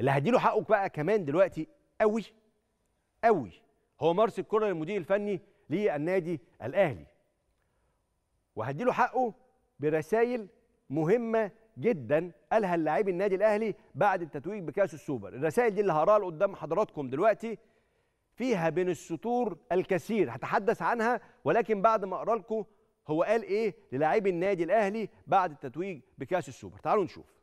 اللي هديله حقه بقى كمان دلوقتي قوي قوي هو مارس الكره للمدير الفني للنادي الاهلي وهديله حقه برسائل مهمه جدا قالها اللاعبي النادي الاهلي بعد التتويج بكاس السوبر الرسائل دي اللي هقراها قدام حضراتكم دلوقتي فيها بين السطور الكثير هتحدث عنها ولكن بعد ما اقرا لكم هو قال ايه للاعبي النادي الاهلي بعد التتويج بكاس السوبر تعالوا نشوف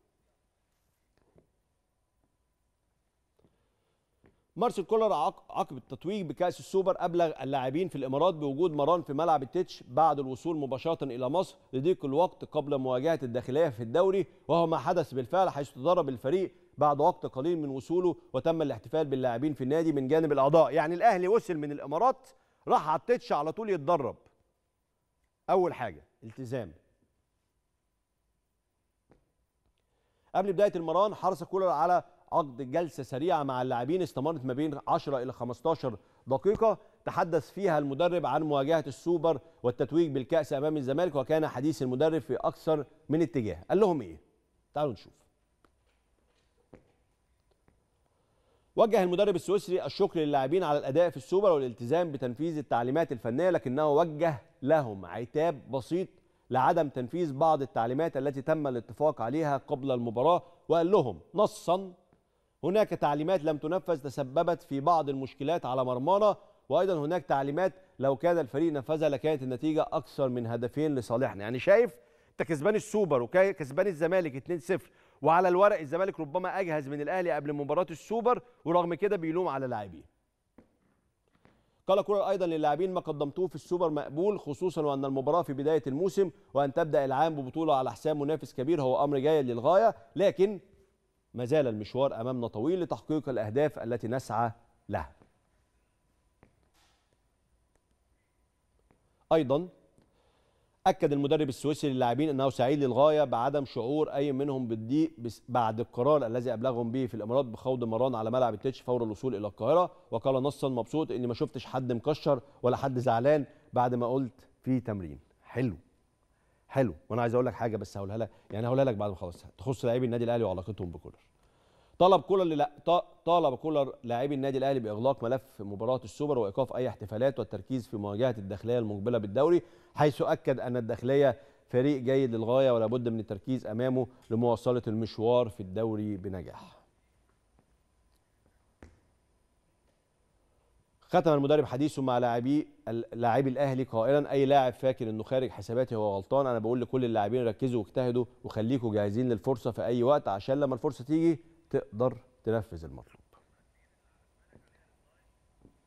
مارسيل كولر عقب التتويج بكاس السوبر ابلغ اللاعبين في الامارات بوجود مران في ملعب التتش بعد الوصول مباشره الى مصر لضيق الوقت قبل مواجهه الداخليه في الدوري وهو ما حدث بالفعل حيث تدرب الفريق بعد وقت قليل من وصوله وتم الاحتفال باللاعبين في النادي من جانب الاعضاء يعني الاهلي وصل من الامارات راح على التتش على طول يتدرب اول حاجه التزام قبل بدايه المران حرص كولر على عقد جلسه سريعه مع اللاعبين استمرت ما بين 10 الى 15 دقيقه تحدث فيها المدرب عن مواجهه السوبر والتتويج بالكاس امام الزمالك وكان حديث المدرب في اكثر من اتجاه قال لهم ايه تعالوا نشوف وجه المدرب السويسري الشكر للاعبين على الاداء في السوبر والالتزام بتنفيذ التعليمات الفنيه لكنه وجه لهم عتاب بسيط لعدم تنفيذ بعض التعليمات التي تم الاتفاق عليها قبل المباراه وقال لهم نصا هناك تعليمات لم تنفذ تسببت في بعض المشكلات على مرمانا وايضا هناك تعليمات لو كان الفريق نفذها لكانت النتيجه اكثر من هدفين لصالحنا يعني شايف انت كسبان السوبر وكسبان الزمالك 2-0 وعلى الورق الزمالك ربما اجهز من الاهلي قبل مباراه السوبر ورغم كده بيلوم على لاعبيه قال كولر ايضا للاعبين ما قدمتوه في السوبر مقبول خصوصا وان المباراه في بدايه الموسم وان تبدا العام ببطوله على حساب منافس كبير هو امر جيد للغايه لكن ما زال المشوار أمامنا طويل لتحقيق الأهداف التي نسعى لها أيضا أكد المدرب السويسري للاعبين أنه سعيد للغاية بعدم شعور أي منهم بالضيق بعد القرار الذي أبلغهم به في الإمارات بخوض مران على ملعب التتش فور الوصول إلى القاهرة وقال نصا مبسوط إني ما شفتش حد مكشر ولا حد زعلان بعد ما قلت في تمرين حلو حلو وانا عايز اقول لك حاجه بس هقولها لك يعني هقولها لك بعد ما اخلص تخص لاعبي النادي الاهلي وعلاقتهم بكولر طلب كولر لا طالب كولر لاعبي النادي الاهلي باغلاق ملف مباراه السوبر وايقاف اي احتفالات والتركيز في مواجهه الداخليه المقبله بالدوري حيث اكد ان الداخليه فريق جيد للغايه ولا بد من التركيز امامه لمواصله المشوار في الدوري بنجاح ختم المدرب حديثه مع لاعبي لاعبي الاهلي قائلا اي لاعب فاكر انه خارج حساباتي هو غلطان انا بقول لكل اللاعبين ركزوا واجتهدوا وخليكم جاهزين للفرصه في اي وقت عشان لما الفرصه تيجي تقدر تنفذ المطلوب